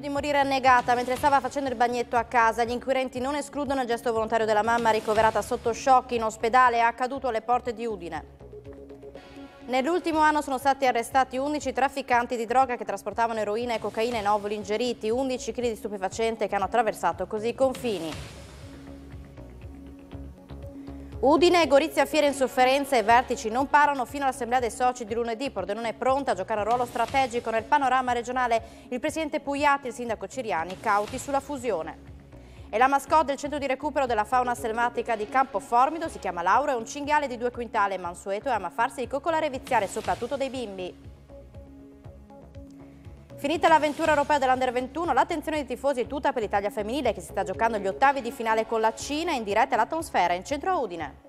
di morire annegata mentre stava facendo il bagnetto a casa. Gli inquirenti non escludono il gesto volontario della mamma ricoverata sotto shock in ospedale e accaduto alle porte di Udine. Nell'ultimo anno sono stati arrestati 11 trafficanti di droga che trasportavano eroina e cocaina in ovuli ingeriti, 11 kg di stupefacente che hanno attraversato così i confini. Udine e Gorizia Fiera in sofferenza e vertici non parano fino all'assemblea dei soci di lunedì. Pordenone è pronta a giocare un ruolo strategico nel panorama regionale. Il presidente Pugliatti e il sindaco Ciriani cauti sulla fusione. E la mascotte del centro di recupero della fauna selvatica di Campo Formido si chiama Laura, è un cinghiale di due quintale mansueto e ama farsi di coccolare e viziare soprattutto dei bimbi. Finita l'avventura europea dell'Under 21, l'attenzione dei tifosi è tutta per l'Italia femminile che si sta giocando gli ottavi di finale con la Cina in diretta all'atmosfera in centro a Udine.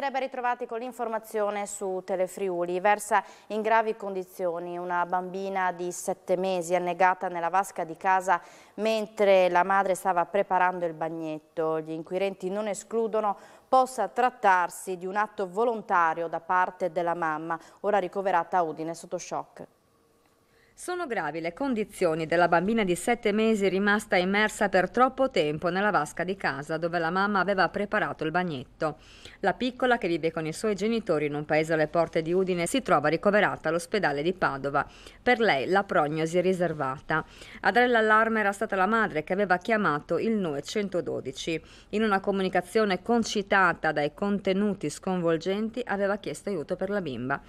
sarebbe ritrovati con l'informazione su Telefriuli. Versa in gravi condizioni una bambina di sette mesi annegata nella vasca di casa mentre la madre stava preparando il bagnetto. Gli inquirenti non escludono possa trattarsi di un atto volontario da parte della mamma, ora ricoverata a Udine sotto shock. Sono gravi le condizioni della bambina di 7 mesi rimasta immersa per troppo tempo nella vasca di casa dove la mamma aveva preparato il bagnetto. La piccola, che vive con i suoi genitori in un paese alle porte di Udine, si trova ricoverata all'ospedale di Padova. Per lei la prognosi è riservata. A dare l'allarme era stata la madre che aveva chiamato il NUE 112. In una comunicazione concitata dai contenuti sconvolgenti aveva chiesto aiuto per la bimba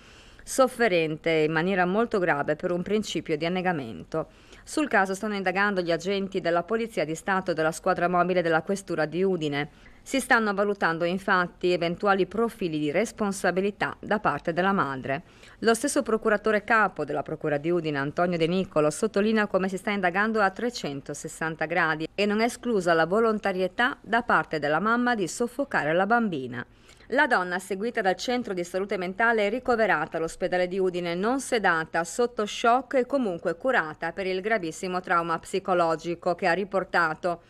sofferente in maniera molto grave per un principio di annegamento. Sul caso stanno indagando gli agenti della Polizia di Stato della squadra mobile della Questura di Udine. Si stanno valutando infatti eventuali profili di responsabilità da parte della madre. Lo stesso procuratore capo della Procura di Udine, Antonio De Nicolo, sottolinea come si sta indagando a 360 gradi e non è esclusa la volontarietà da parte della mamma di soffocare la bambina. La donna, seguita dal centro di salute mentale, è ricoverata all'ospedale di Udine, non sedata, sotto shock e comunque curata per il gravissimo trauma psicologico che ha riportato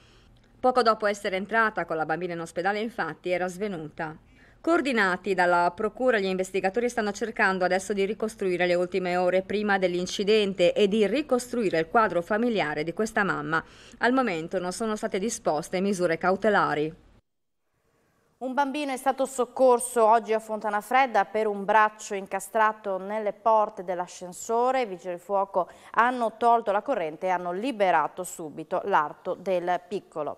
Poco dopo essere entrata con la bambina in ospedale, infatti, era svenuta. Coordinati dalla Procura, gli investigatori stanno cercando adesso di ricostruire le ultime ore prima dell'incidente e di ricostruire il quadro familiare di questa mamma. Al momento non sono state disposte misure cautelari. Un bambino è stato soccorso oggi a Fontana Fredda per un braccio incastrato nelle porte dell'ascensore. I vigili del fuoco hanno tolto la corrente e hanno liberato subito l'arto del piccolo.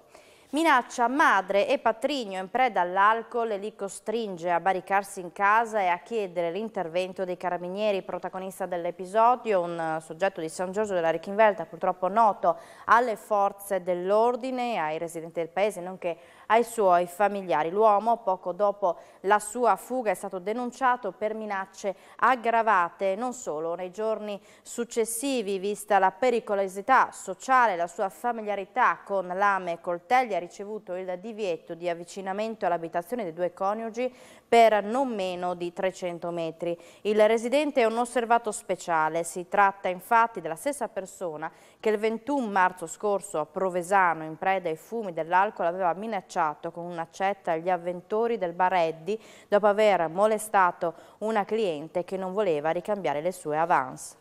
Minaccia madre e patrigno in preda all'alcol e li costringe a baricarsi in casa e a chiedere l'intervento dei carabinieri. Protagonista dell'episodio, un soggetto di San Giorgio della Ricchinvelta, purtroppo noto alle forze dell'ordine, ai residenti del paese, nonché ai suoi familiari. L'uomo, poco dopo la sua fuga, è stato denunciato per minacce aggravate, non solo nei giorni successivi, vista la pericolosità sociale, la sua familiarità con lame e coltelli, ricevuto il divieto di avvicinamento all'abitazione dei due coniugi per non meno di 300 metri. Il residente è un osservato speciale, si tratta infatti della stessa persona che il 21 marzo scorso a Provesano, in preda ai fumi dell'alcol, aveva minacciato con un'accetta gli avventori del Bareddi dopo aver molestato una cliente che non voleva ricambiare le sue avance.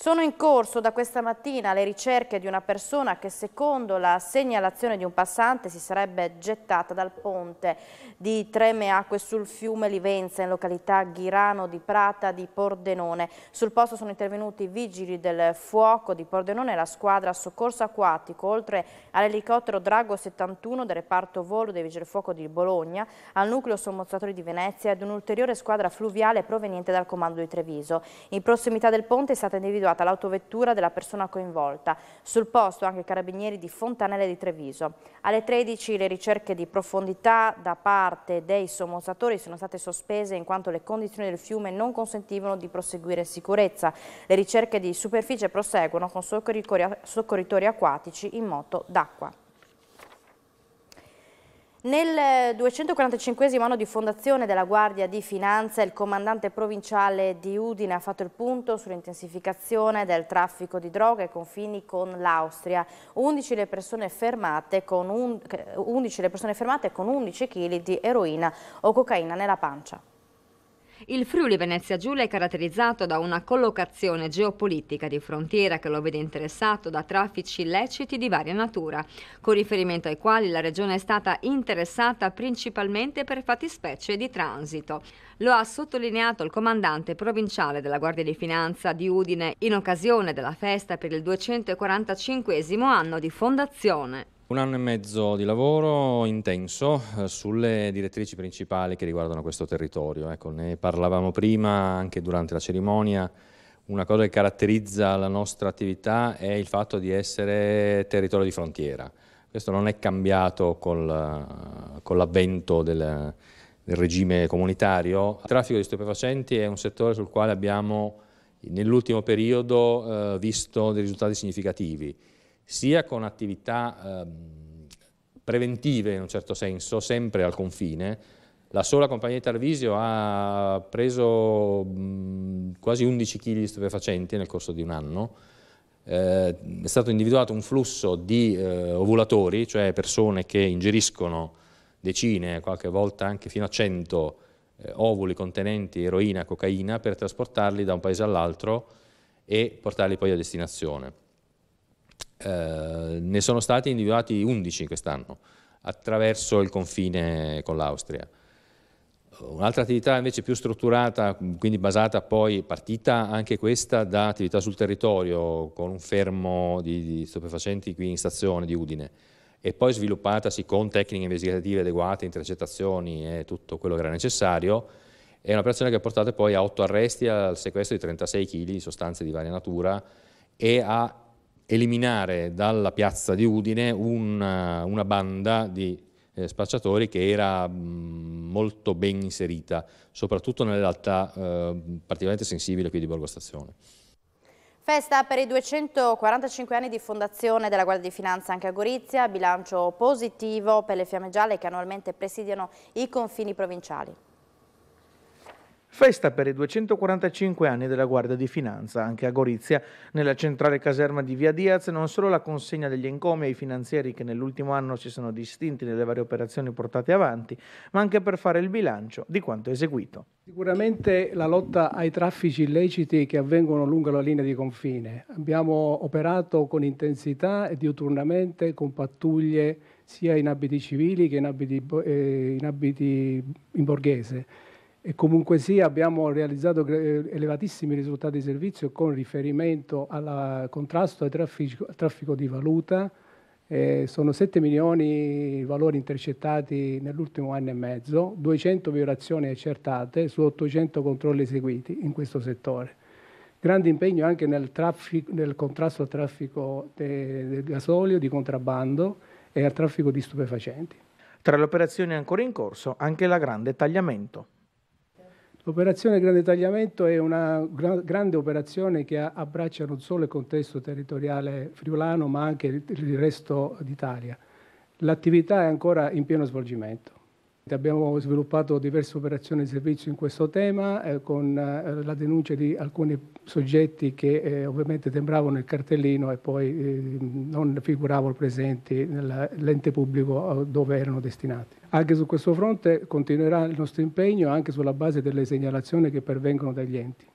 Sono in corso da questa mattina le ricerche di una persona che secondo la segnalazione di un passante si sarebbe gettata dal ponte di Treme Acque sul fiume Livenza in località Ghirano di Prata di Pordenone. Sul posto sono intervenuti i vigili del fuoco di Pordenone e la squadra soccorso acquatico oltre all'elicottero Drago 71 del reparto volo dei vigili del fuoco di Bologna al nucleo sommozzatori di Venezia ed un'ulteriore squadra fluviale proveniente dal comando di Treviso. In prossimità del ponte è stata individuata arrivata l'autovettura della persona coinvolta. Sul posto anche i carabinieri di Fontanelle di Treviso. Alle 13 le ricerche di profondità da parte dei sommozzatori sono state sospese in quanto le condizioni del fiume non consentivano di proseguire in sicurezza. Le ricerche di superficie proseguono con soccorritori acquatici in moto d'acqua. Nel 245 anno di fondazione della Guardia di Finanza, il comandante provinciale di Udine ha fatto il punto sull'intensificazione del traffico di droga ai confini con l'Austria. 11 11 le persone fermate con 11 kg di eroina o cocaina nella pancia. Il Friuli Venezia Giulia è caratterizzato da una collocazione geopolitica di frontiera che lo vede interessato da traffici illeciti di varia natura, con riferimento ai quali la regione è stata interessata principalmente per fattispecie di transito. Lo ha sottolineato il comandante provinciale della Guardia di Finanza di Udine in occasione della festa per il 245 anno di fondazione. Un anno e mezzo di lavoro intenso eh, sulle direttrici principali che riguardano questo territorio. Ecco, ne parlavamo prima anche durante la cerimonia. Una cosa che caratterizza la nostra attività è il fatto di essere territorio di frontiera. Questo non è cambiato col, eh, con l'avvento del, del regime comunitario. Il traffico di stupefacenti è un settore sul quale abbiamo nell'ultimo periodo eh, visto dei risultati significativi sia con attività ehm, preventive in un certo senso, sempre al confine. La sola compagnia di Tarvisio ha preso mh, quasi 11 kg di stupefacenti nel corso di un anno, eh, è stato individuato un flusso di eh, ovulatori, cioè persone che ingeriscono decine, qualche volta anche fino a 100 eh, ovuli contenenti eroina, e cocaina, per trasportarli da un paese all'altro e portarli poi a destinazione. Eh, ne sono stati individuati 11 quest'anno attraverso il confine con l'Austria. Un'altra attività invece più strutturata, quindi basata poi, partita anche questa da attività sul territorio, con un fermo di, di stupefacenti qui in stazione di Udine, e poi sviluppatasi con tecniche investigative adeguate, intercettazioni e tutto quello che era necessario, è un'operazione che ha portato poi a otto arresti, al sequestro di 36 kg di sostanze di varia natura e a eliminare dalla piazza di Udine una, eh, una banda di eh, spacciatori che era mh, mm, molto ben inserita, soprattutto nelle realtà eh, particolarmente sensibili qui di Borgo Stazione. Festa per i 245 anni di fondazione della Guardia di Finanza anche a Gorizia, bilancio positivo per le fiamme gialle che annualmente presidiano i confini provinciali. Festa per i 245 anni della Guardia di Finanza, anche a Gorizia, nella centrale caserma di Via Diaz, non solo la consegna degli encomi ai finanzieri che nell'ultimo anno si sono distinti nelle varie operazioni portate avanti, ma anche per fare il bilancio di quanto eseguito. Sicuramente la lotta ai traffici illeciti che avvengono lungo la linea di confine. Abbiamo operato con intensità e diuturnamente con pattuglie sia in abiti civili che in abiti, eh, in, abiti in borghese e comunque sì, abbiamo realizzato eh, elevatissimi risultati di servizio con riferimento al contrasto al traffico, al traffico di valuta. Eh, sono 7 milioni i valori intercettati nell'ultimo anno e mezzo, 200 violazioni accertate su 800 controlli eseguiti in questo settore. Grande impegno anche nel, traffico, nel contrasto al traffico del de gasolio, di contrabbando e al traffico di stupefacenti. Tra le operazioni ancora in corso anche la grande tagliamento. L'operazione Grande Tagliamento è una grande operazione che abbraccia non solo il contesto territoriale friulano ma anche il resto d'Italia. L'attività è ancora in pieno svolgimento. Abbiamo sviluppato diverse operazioni di servizio in questo tema eh, con eh, la denuncia di alcuni soggetti che eh, ovviamente sembravano il cartellino e poi eh, non figuravano presenti nell'ente pubblico eh, dove erano destinati. Anche su questo fronte continuerà il nostro impegno anche sulla base delle segnalazioni che pervengono dagli enti.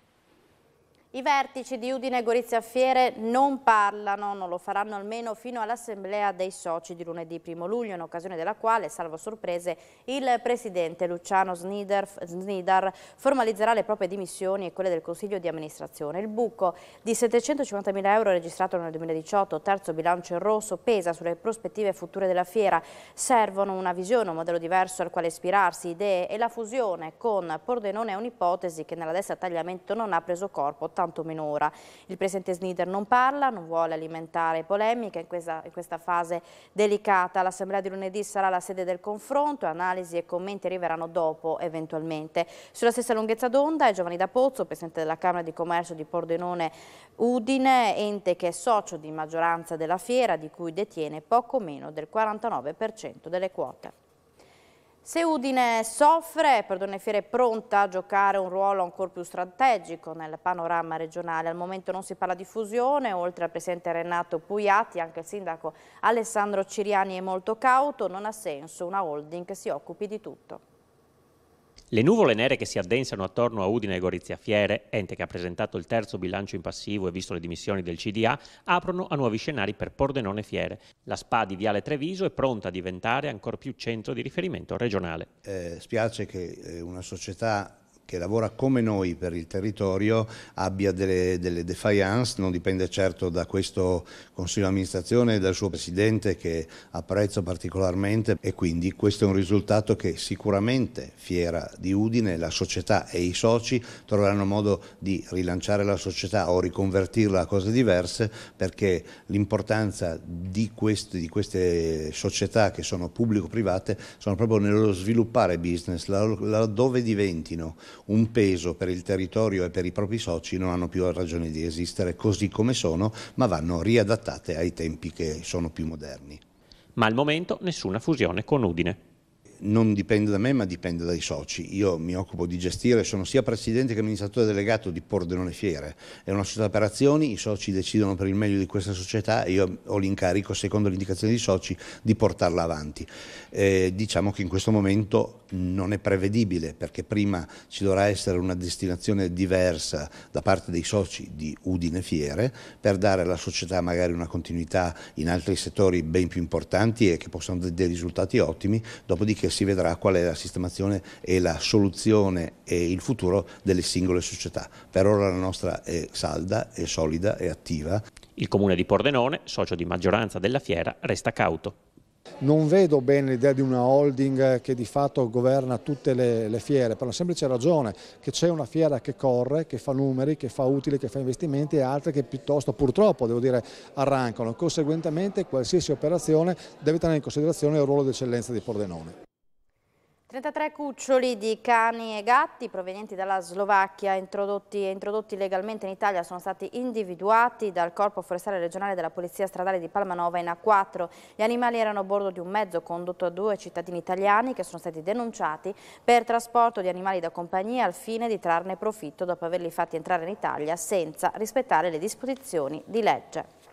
I vertici di Udine e Gorizia Fiere non parlano, non lo faranno almeno fino all'assemblea dei soci di lunedì 1 luglio, in occasione della quale, salvo sorprese, il presidente Luciano Snidar, formalizzerà le proprie dimissioni e quelle del Consiglio di amministrazione. Il buco di 750.000 euro registrato nel 2018, terzo bilancio in rosso, pesa sulle prospettive future della fiera. Servono una visione, un modello diverso al quale ispirarsi, idee e la fusione con Pordenone è un'ipotesi che nella destra tagliamento non ha preso corpo, tanto quanto ora. Il presidente Snider non parla, non vuole alimentare polemiche in questa, in questa fase delicata. L'assemblea di lunedì sarà la sede del confronto, analisi e commenti arriveranno dopo eventualmente. Sulla stessa lunghezza d'onda è Giovanni da Pozzo, presidente della Camera di Commercio di Pordenone Udine, ente che è socio di maggioranza della fiera di cui detiene poco meno del 49% delle quote. Se Udine soffre, Fiere è pronta a giocare un ruolo ancora più strategico nel panorama regionale. Al momento non si parla di fusione, oltre al presidente Renato Pugliati, anche il sindaco Alessandro Ciriani è molto cauto, non ha senso una holding che si occupi di tutto. Le nuvole nere che si addensano attorno a Udine e Gorizia Fiere, ente che ha presentato il terzo bilancio in passivo e visto le dimissioni del CDA, aprono a nuovi scenari per Pordenone Fiere. La SPA di Viale Treviso è pronta a diventare ancora più centro di riferimento regionale. Eh, spiace che eh, una società che lavora come noi per il territorio abbia delle, delle defiance, non dipende certo da questo Consiglio di amministrazione e dal suo Presidente che apprezzo particolarmente e quindi questo è un risultato che sicuramente Fiera di Udine, la società e i soci troveranno modo di rilanciare la società o riconvertirla a cose diverse perché l'importanza di, di queste società che sono pubblico-private sono proprio nello sviluppare business, laddove diventino un peso per il territorio e per i propri soci non hanno più ragione di esistere così come sono, ma vanno riadattate ai tempi che sono più moderni. Ma al momento nessuna fusione con Udine non dipende da me ma dipende dai soci. Io mi occupo di gestire, sono sia presidente che amministratore delegato di Pordenone Fiere. È una società per azioni, i soci decidono per il meglio di questa società e io ho l'incarico, secondo le indicazioni dei soci, di portarla avanti. Eh, diciamo che in questo momento non è prevedibile perché prima ci dovrà essere una destinazione diversa da parte dei soci di Udine Fiere per dare alla società magari una continuità in altri settori ben più importanti e che possano dare dei risultati ottimi, dopodiché che si vedrà qual è la sistemazione e la soluzione e il futuro delle singole società. Per ora la nostra è salda, è solida, e attiva. Il comune di Pordenone, socio di maggioranza della fiera, resta cauto. Non vedo bene l'idea di una holding che di fatto governa tutte le, le fiere, per la semplice ragione che c'è una fiera che corre, che fa numeri, che fa utili, che fa investimenti e altre che piuttosto purtroppo devo dire arrancano. Conseguentemente qualsiasi operazione deve tenere in considerazione il ruolo d'eccellenza di Pordenone. 33 cuccioli di cani e gatti provenienti dalla Slovacchia introdotti, introdotti legalmente in Italia sono stati individuati dal Corpo Forestale Regionale della Polizia Stradale di Palmanova in A4. Gli animali erano a bordo di un mezzo condotto a due cittadini italiani che sono stati denunciati per trasporto di animali da compagnia al fine di trarne profitto dopo averli fatti entrare in Italia senza rispettare le disposizioni di legge.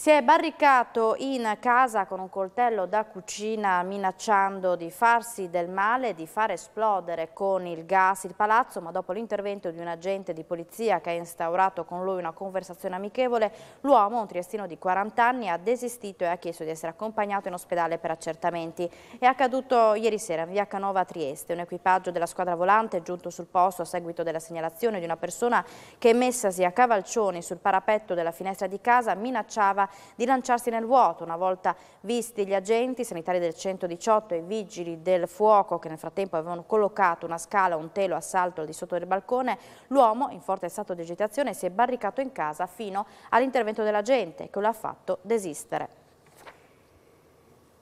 Si è barricato in casa con un coltello da cucina minacciando di farsi del male e di far esplodere con il gas il palazzo, ma dopo l'intervento di un agente di polizia che ha instaurato con lui una conversazione amichevole, l'uomo, un triestino di 40 anni, ha desistito e ha chiesto di essere accompagnato in ospedale per accertamenti. È accaduto ieri sera in via Canova Trieste. Un equipaggio della squadra volante è giunto sul posto a seguito della segnalazione di una persona che messasi a cavalcioni sul parapetto della finestra di casa minacciava di lanciarsi nel vuoto. Una volta visti gli agenti sanitari del 118 e i vigili del fuoco che nel frattempo avevano collocato una scala, un telo a salto al di sotto del balcone, l'uomo in forte stato di agitazione si è barricato in casa fino all'intervento della gente che lo ha fatto desistere.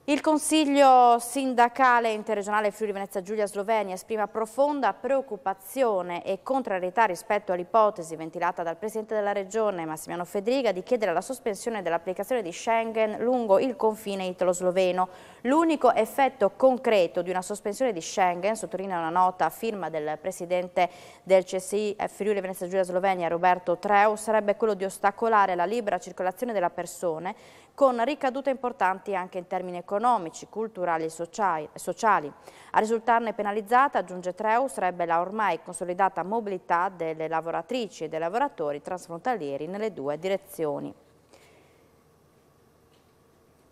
Il Consiglio sindacale interregionale Friuli Venezia Giulia Slovenia esprime profonda preoccupazione e contrarietà rispetto all'ipotesi ventilata dal Presidente della Regione Massimiano Federica di chiedere la sospensione dell'applicazione di Schengen lungo il confine italo-sloveno. L'unico effetto concreto di una sospensione di Schengen, sottolinea una nota a firma del Presidente del CSI Friuli Venezia Giulia Slovenia Roberto Treu, sarebbe quello di ostacolare la libera circolazione della persone con ricadute importanti anche in termini economici, culturali e sociali. A risultarne penalizzata, aggiunge Treu, sarebbe la ormai consolidata mobilità delle lavoratrici e dei lavoratori trasfrontalieri nelle due direzioni.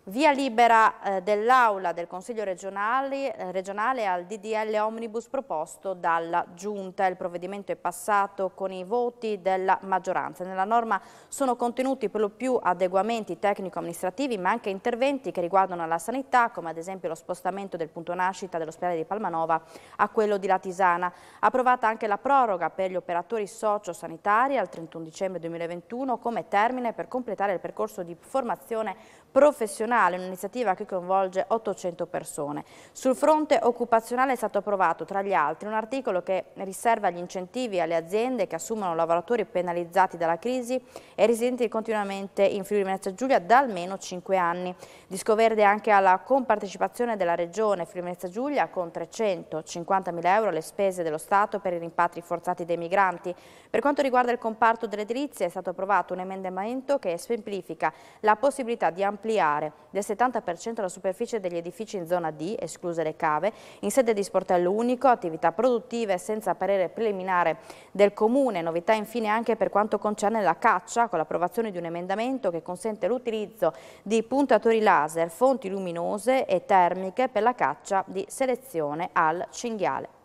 Via libera eh, dell'Aula del Consiglio regionale, eh, regionale, al DDL Omnibus proposto dalla Giunta. Il provvedimento è passato con i voti della maggioranza. Nella norma sono contenuti per lo più adeguamenti tecnico-amministrativi ma anche interventi che riguardano la sanità come ad esempio lo spostamento del punto nascita dell'ospedale di Palmanova a quello di Latisana. Approvata anche la proroga per gli operatori socio-sanitari al 31 dicembre 2021 come termine per completare il percorso di formazione professionale, un'iniziativa che coinvolge 800 persone. Sul fronte occupazionale è stato approvato, tra gli altri, un articolo che riserva gli incentivi alle aziende che assumono lavoratori penalizzati dalla crisi e residenti continuamente in Friuli Venezia Giulia da almeno 5 anni. Discoverde anche alla compartecipazione della Regione Friuli Venezia Giulia con 350 mila euro le spese dello Stato per i rimpatri forzati dei migranti. Per quanto riguarda il comparto dell'edilizia è stato approvato un emendamento che semplifica la possibilità di ampliare ampliare del 70% la superficie degli edifici in zona D, escluse le cave, in sede di sportello unico, attività produttive senza parere preliminare del Comune. Novità infine anche per quanto concerne la caccia, con l'approvazione di un emendamento che consente l'utilizzo di puntatori laser, fonti luminose e termiche per la caccia di selezione al cinghiale.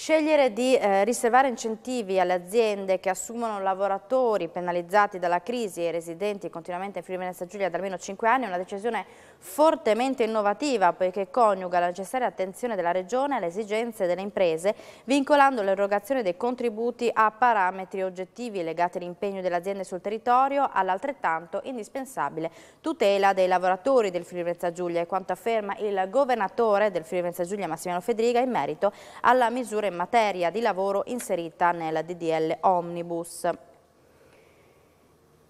Scegliere di eh, riservare incentivi alle aziende che assumono lavoratori penalizzati dalla crisi e residenti continuamente in Friuli Venezia Giulia da almeno 5 anni è una decisione fortemente innovativa poiché coniuga la necessaria attenzione della Regione alle esigenze delle imprese vincolando l'erogazione dei contributi a parametri oggettivi legati all'impegno delle aziende sul territorio all'altrettanto indispensabile tutela dei lavoratori del Friuli Venezia Giulia e quanto afferma il governatore del Friuli Venezia Giulia Massimiliano Federica in merito alla misura in materia di lavoro inserita nella DDL Omnibus.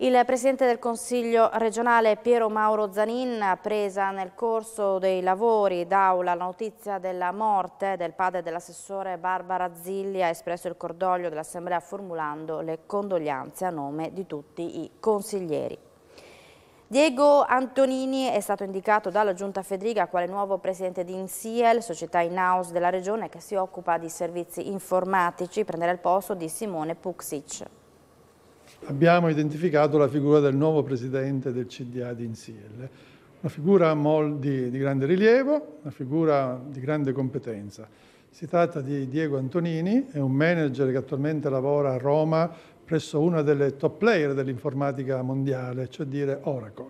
Il Presidente del Consiglio regionale Piero Mauro Zanin ha presa nel corso dei lavori d'aula la notizia della morte del padre dell'assessore Barbara Zilli ha espresso il cordoglio dell'Assemblea formulando le condoglianze a nome di tutti i consiglieri. Diego Antonini è stato indicato dalla Giunta Federica quale nuovo presidente di Insiel, società in-house della regione che si occupa di servizi informatici, prenderà il posto di Simone Puxic. Abbiamo identificato la figura del nuovo presidente del CDA di Insiel, una figura di, di grande rilievo, una figura di grande competenza. Si tratta di Diego Antonini, è un manager che attualmente lavora a Roma presso una delle top player dell'informatica mondiale, cioè dire Oracle.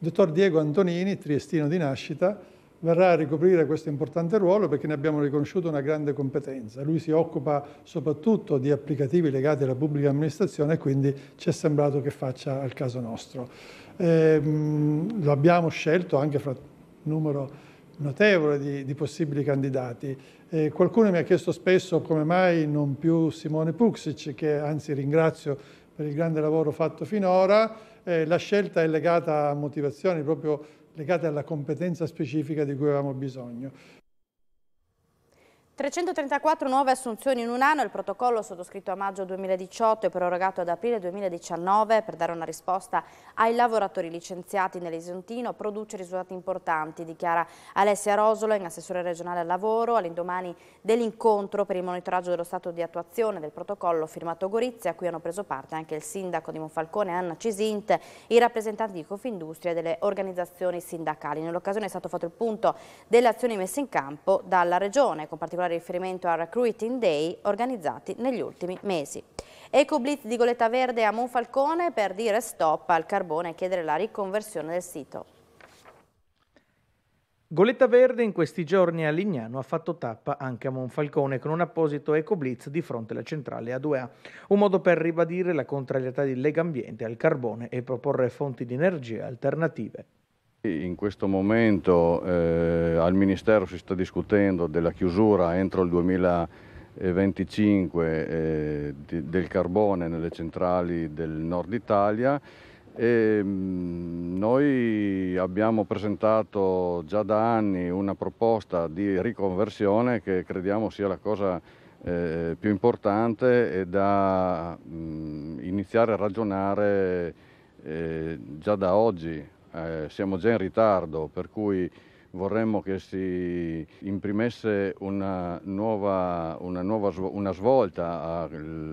Il dottor Diego Antonini, triestino di nascita, verrà a ricoprire questo importante ruolo perché ne abbiamo riconosciuto una grande competenza. Lui si occupa soprattutto di applicativi legati alla pubblica amministrazione e quindi ci è sembrato che faccia al caso nostro. Ehm, lo abbiamo scelto anche fra numero notevole di, di possibili candidati. Eh, qualcuno mi ha chiesto spesso come mai non più Simone Puxic, che anzi ringrazio per il grande lavoro fatto finora. Eh, la scelta è legata a motivazioni proprio legate alla competenza specifica di cui avevamo bisogno. 334 nuove assunzioni in un anno, il protocollo sottoscritto a maggio 2018 e prorogato ad aprile 2019 per dare una risposta ai lavoratori licenziati nell'Isontino produce risultati importanti, dichiara Alessia Rosolo in assessore regionale al lavoro all'indomani dell'incontro per il monitoraggio dello stato di attuazione del protocollo firmato a Gorizia a cui hanno preso parte anche il sindaco di Monfalcone Anna Cisint, i rappresentanti di Confindustria e delle organizzazioni sindacali. Nell'occasione è stato fatto il punto delle azioni messe in campo dalla regione con particolare particolare riferimento al Recruiting Day organizzati negli ultimi mesi. Eco Blitz di Goletta Verde a Monfalcone per dire stop al carbone e chiedere la riconversione del sito. Goletta Verde in questi giorni a Lignano ha fatto tappa anche a Monfalcone con un apposito ecoblitz di fronte alla centrale A2A, un modo per ribadire la contrarietà di Lega Ambiente al carbone e proporre fonti di energia alternative. In questo momento eh, al Ministero si sta discutendo della chiusura entro il 2025 eh, di, del carbone nelle centrali del nord Italia e mm, noi abbiamo presentato già da anni una proposta di riconversione che crediamo sia la cosa eh, più importante e da mh, mm, iniziare a ragionare eh, già da oggi eh, siamo già in ritardo, per cui vorremmo che si imprimesse una nuova, una nuova una svolta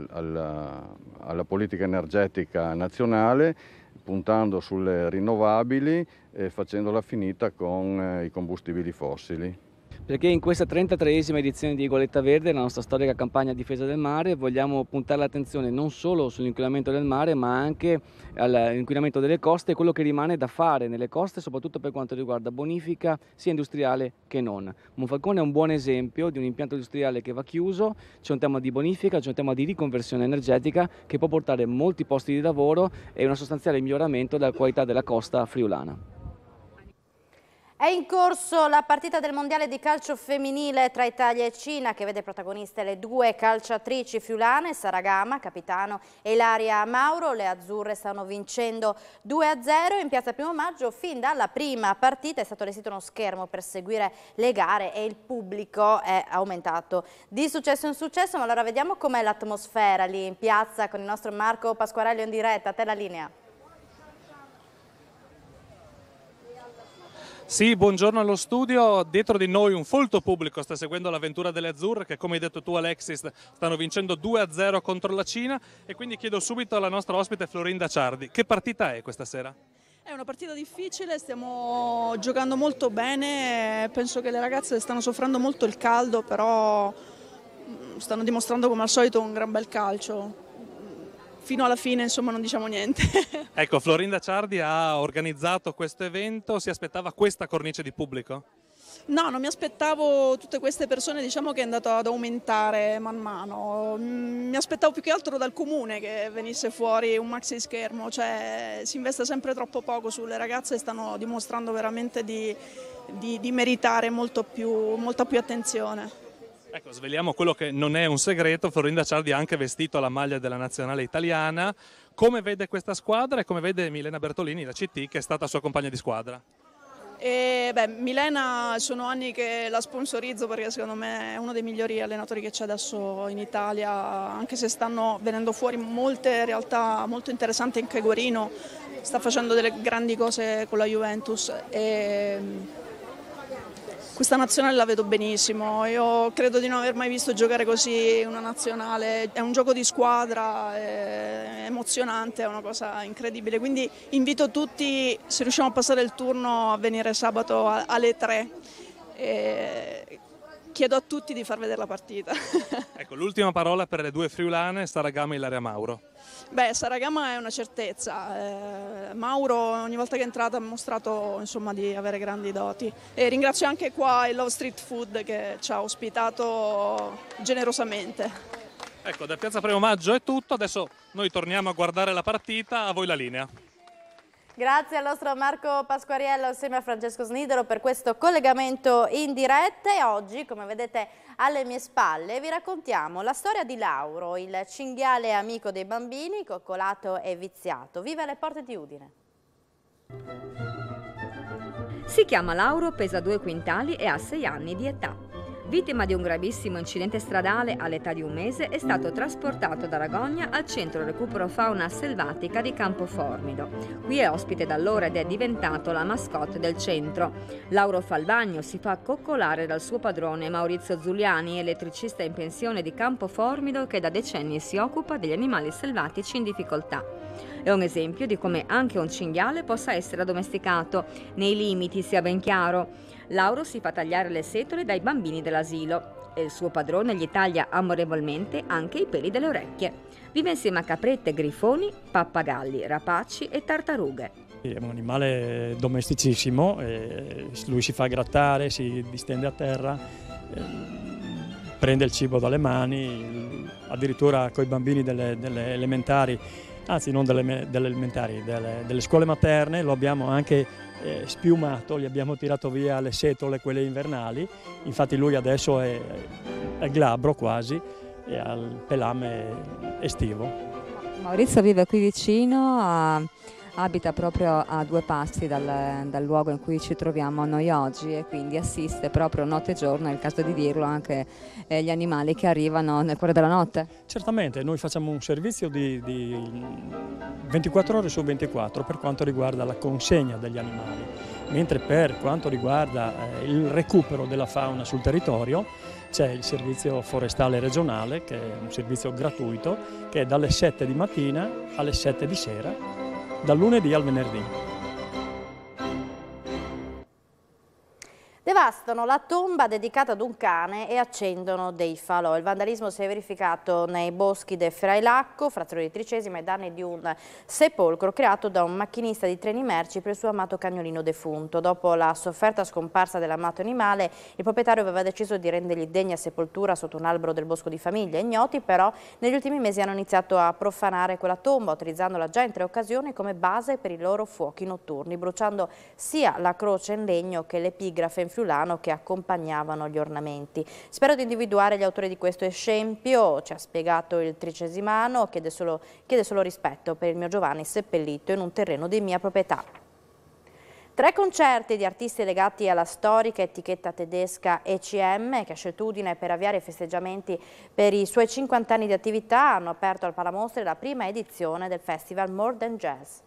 alla, alla politica energetica nazionale puntando sulle rinnovabili e facendola finita con eh, i combustibili fossili perché in questa 33esima edizione di Goletta Verde, la nostra storica campagna difesa del mare, vogliamo puntare l'attenzione non solo sull'inquinamento del mare, ma anche all'inquinamento delle coste e quello che rimane da fare nelle coste, soprattutto per quanto riguarda bonifica sia industriale che non. Monfalcone è un buon esempio di un impianto industriale che va chiuso, c'è un tema di bonifica, c'è un tema di riconversione energetica che può portare molti posti di lavoro e un sostanziale miglioramento della qualità della costa friulana. È in corso la partita del mondiale di calcio femminile tra Italia e Cina che vede protagoniste le due calciatrici fiulane, Saragama, capitano, e Ilaria Mauro. Le azzurre stanno vincendo 2-0 in piazza Primo Maggio. Fin dalla prima partita è stato allestito uno schermo per seguire le gare e il pubblico è aumentato di successo in successo. Ma allora vediamo com'è l'atmosfera lì in piazza con il nostro Marco Pasquarelli in diretta. A te la linea. Sì, buongiorno allo studio. Dietro di noi un folto pubblico sta seguendo l'avventura delle Azzurre che, come hai detto tu Alexis, stanno vincendo 2-0 contro la Cina e quindi chiedo subito alla nostra ospite Florinda Ciardi, che partita è questa sera? È una partita difficile, stiamo giocando molto bene, penso che le ragazze stanno soffrendo molto il caldo, però mm, stanno dimostrando come al solito un gran bel calcio fino alla fine insomma non diciamo niente. ecco, Florinda Ciardi ha organizzato questo evento, si aspettava questa cornice di pubblico? No, non mi aspettavo tutte queste persone, diciamo che è andato ad aumentare man mano. Mm, mi aspettavo più che altro dal comune che venisse fuori un maxi schermo, cioè si investe sempre troppo poco sulle ragazze e stanno dimostrando veramente di, di, di meritare più, molta più attenzione. Ecco, sveliamo quello che non è un segreto, Florinda Ciardi ha anche vestito la maglia della nazionale italiana. Come vede questa squadra e come vede Milena Bertolini, la CT, che è stata sua compagna di squadra? E, beh, Milena sono anni che la sponsorizzo perché secondo me è uno dei migliori allenatori che c'è adesso in Italia, anche se stanno venendo fuori molte realtà molto interessanti anche Guerino, sta facendo delle grandi cose con la Juventus. E, questa nazionale la vedo benissimo, io credo di non aver mai visto giocare così una nazionale, è un gioco di squadra, è emozionante, è una cosa incredibile, quindi invito tutti, se riusciamo a passare il turno, a venire sabato alle 3. E chiedo a tutti di far vedere la partita. ecco, l'ultima parola per le due friulane, Staragama e Ilaria Mauro. Beh, Saragama è una certezza. Eh, Mauro ogni volta che è entrato ha mostrato insomma, di avere grandi doti. E ringrazio anche qua il Love Street Food che ci ha ospitato generosamente. Ecco, da Piazza Primo Maggio è tutto, adesso noi torniamo a guardare la partita, a voi la linea. Grazie al nostro Marco Pasquariello insieme a Francesco Snidero per questo collegamento in diretta e oggi, come vedete alle mie spalle, vi raccontiamo la storia di Lauro, il cinghiale amico dei bambini, coccolato e viziato. Vive alle porte di Udine. Si chiama Lauro, pesa due quintali e ha sei anni di età. Vittima di un gravissimo incidente stradale all'età di un mese, è stato trasportato da Ragogna al centro recupero fauna selvatica di Campo Formido. Qui è ospite da allora ed è diventato la mascotte del centro. Lauro Falvagno si fa coccolare dal suo padrone Maurizio Zuliani, elettricista in pensione di Campo Formido che da decenni si occupa degli animali selvatici in difficoltà. È un esempio di come anche un cinghiale possa essere addomesticato, nei limiti sia ben chiaro. Lauro si fa tagliare le setole dai bambini dell'asilo e il suo padrone gli taglia amorevolmente anche i peli delle orecchie. Vive insieme a caprette, grifoni, pappagalli, rapaci e tartarughe. È un animale domesticissimo, lui si fa grattare, si distende a terra, ehm, prende il cibo dalle mani, addirittura con i bambini delle, delle elementari anzi non delle, delle elementari, delle, delle, scuole materne, lo abbiamo anche eh, spiumato, gli abbiamo tirato via le setole, quelle invernali, infatti lui adesso è, è glabro quasi e ha il pelame estivo. Maurizio vive qui vicino, a abita proprio a due passi dal, dal, luogo in cui ci troviamo noi oggi e quindi assiste proprio notte e giorno, è il caso di dirlo, anche eh, gli animali che arrivano nel cuore della notte. Certamente, noi facciamo un servizio di, di 24 ore su 24 per quanto riguarda la consegna degli animali, mentre per quanto riguarda eh, il recupero della fauna sul territorio c'è il servizio forestale regionale che è un servizio gratuito che è dalle 7 di mattina alle 7 di sera dal lunedì al venerdì. Devastano la tomba dedicata ad un cane e accendono dei falò. Il vandalismo si è verificato nei boschi del Frailacco, frazione di Tricesima, ai danni di un sepolcro creato da un macchinista di treni merci per il suo amato cagnolino defunto. Dopo la sofferta scomparsa dell'amato animale, il proprietario aveva deciso di rendergli degna sepoltura sotto un albero del bosco di famiglia. Ignoti però negli ultimi mesi hanno iniziato a profanare quella tomba, utilizzandola già in tre occasioni come base per i loro fuochi notturni, bruciando sia la croce in legno che l'epigrafe in friulano che accompagnavano gli ornamenti. Spero di individuare gli autori di questo esempio, ci ha spiegato il tricesimano, chiede solo, chiede solo rispetto per il mio Giovanni seppellito in un terreno di mia proprietà. Tre concerti di artisti legati alla storica etichetta tedesca ECM, che ascetudine per avviare i festeggiamenti per i suoi 50 anni di attività, hanno aperto al Palamostre la prima edizione del festival More Than Jazz.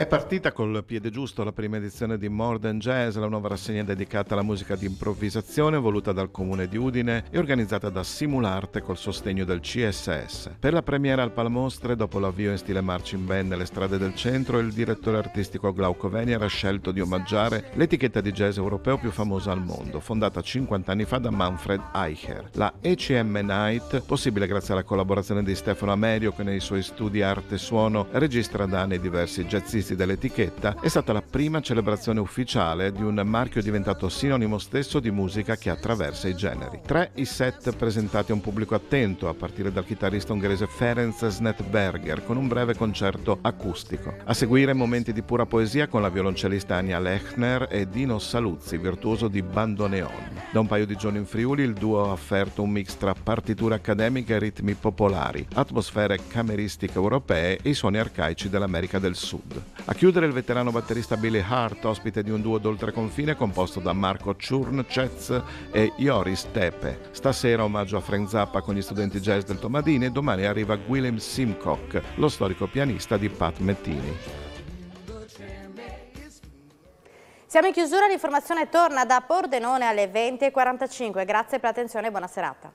È partita col piede giusto la prima edizione di More Than Jazz, la nuova rassegna dedicata alla musica di improvvisazione voluta dal comune di Udine e organizzata da Simularte col sostegno del CSS. Per la premiera al Palamostre, dopo l'avvio in stile marching band nelle strade del centro, il direttore artistico Glauco Venier ha scelto di omaggiare l'etichetta di jazz europeo più famosa al mondo, fondata 50 anni fa da Manfred Eicher, la ECM Night, possibile grazie alla collaborazione di Stefano Amerio che nei suoi studi arte e suono registra da anni diversi jazzisti acquisti dell'etichetta, è stata la prima celebrazione ufficiale di un marchio diventato sinonimo stesso di musica che attraversa i generi. Tre i set presentati a un pubblico attento, a partire dal chitarrista ungherese Ferenc Snetberger, con un breve concerto acustico. A seguire momenti di pura poesia con la violoncellista Ania Lechner e Dino Saluzzi, virtuoso di bandoneon. Da un paio di giorni in Friuli il duo ha offerto un mix tra partiture accademiche e ritmi popolari, atmosfere cameristiche europee e i suoni arcaici dell'America del Sud. A chiudere il veterano batterista Billy Hart, ospite di un duo d'oltreconfine composto da Marco Ciurnčec e Joris Tepe. Stasera omaggio a Frank Zappa con gli studenti jazz del Tomadini e domani arriva Willem Simcock, lo storico pianista di Pat Mettini. Siamo in chiusura, l'informazione torna da Pordenone alle 20.45. Grazie per l'attenzione e buona serata.